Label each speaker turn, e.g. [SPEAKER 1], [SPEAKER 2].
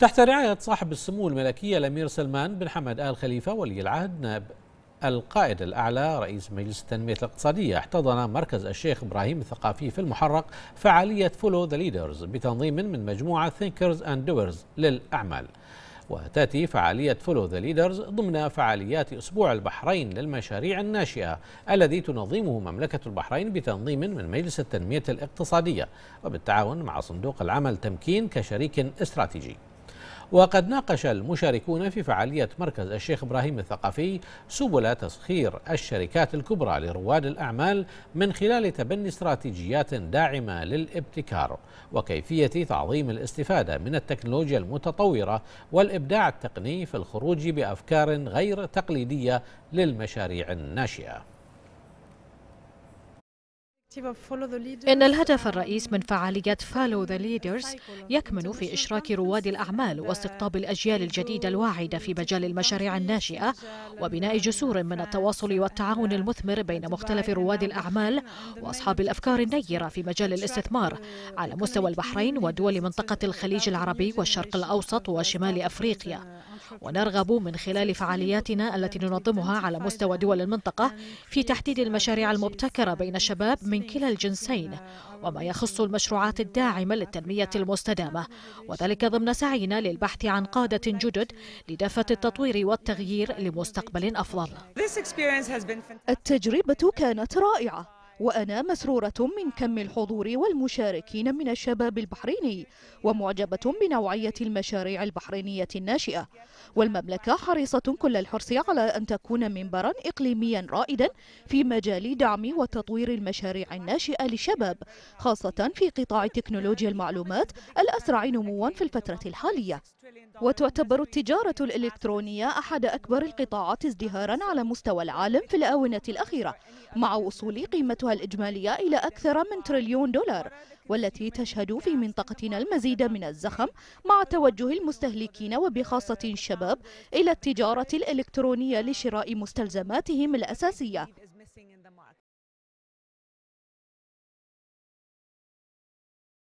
[SPEAKER 1] تحت رعاية صاحب السمو الملكية الأمير سلمان بن حمد آل خليفة ولي العهد نائب القائد الأعلى رئيس مجلس التنمية الاقتصادية احتضن مركز الشيخ إبراهيم الثقافي في المحرق فعالية فولو ذا ليدرز بتنظيم من مجموعة ثينكرز أند دويرز للأعمال وتأتي فعالية فولو ذا ليدرز ضمن فعاليات أسبوع البحرين للمشاريع الناشئة الذي تنظمه مملكة البحرين بتنظيم من مجلس التنمية الاقتصادية وبالتعاون مع صندوق العمل تمكين كشريك استراتيجي وقد ناقش المشاركون في فعالية مركز الشيخ إبراهيم الثقافي سبل تسخير الشركات الكبرى لرواد الأعمال من خلال تبني استراتيجيات داعمة للابتكار وكيفية تعظيم الاستفادة من التكنولوجيا المتطورة والإبداع التقني في الخروج بأفكار غير تقليدية للمشاريع الناشئة
[SPEAKER 2] إن الهدف الرئيس من فعاليات فالو ذا ليدرز يكمن في إشراك رواد الأعمال واستقطاب الأجيال الجديدة الواعدة في مجال المشاريع الناشئة وبناء جسور من التواصل والتعاون المثمر بين مختلف رواد الأعمال وأصحاب الأفكار النيرة في مجال الاستثمار على مستوى البحرين ودول منطقة الخليج العربي والشرق الأوسط وشمال أفريقيا ونرغب من خلال فعالياتنا التي ننظمها على مستوى دول المنطقة في تحديد المشاريع المبتكرة بين الشباب من كلا الجنسين وما يخص المشروعات الداعمة للتنمية المستدامة وذلك ضمن سعينا للبحث عن قادة جدد لدفة التطوير والتغيير لمستقبل
[SPEAKER 3] أفضل التجربة كانت رائعة وأنا مسرورة من كم الحضور والمشاركين من الشباب البحريني ومعجبة بنوعية المشاريع البحرينية الناشئة والمملكة حريصة كل الحرص على أن تكون منبرا إقليميا رائدا في مجال دعم وتطوير المشاريع الناشئة للشباب خاصة في قطاع تكنولوجيا المعلومات الأسرع نموا في الفترة الحالية وتعتبر التجارة الإلكترونية أحد أكبر القطاعات ازدهارا على مستوى العالم في الآونة الأخيرة مع وصول قيمتها قيمتها الإجمالية إلى أكثر من تريليون دولار والتي تشهد في منطقتنا المزيد من الزخم مع توجه المستهلكين وبخاصة الشباب إلى التجارة الإلكترونية لشراء مستلزماتهم الأساسية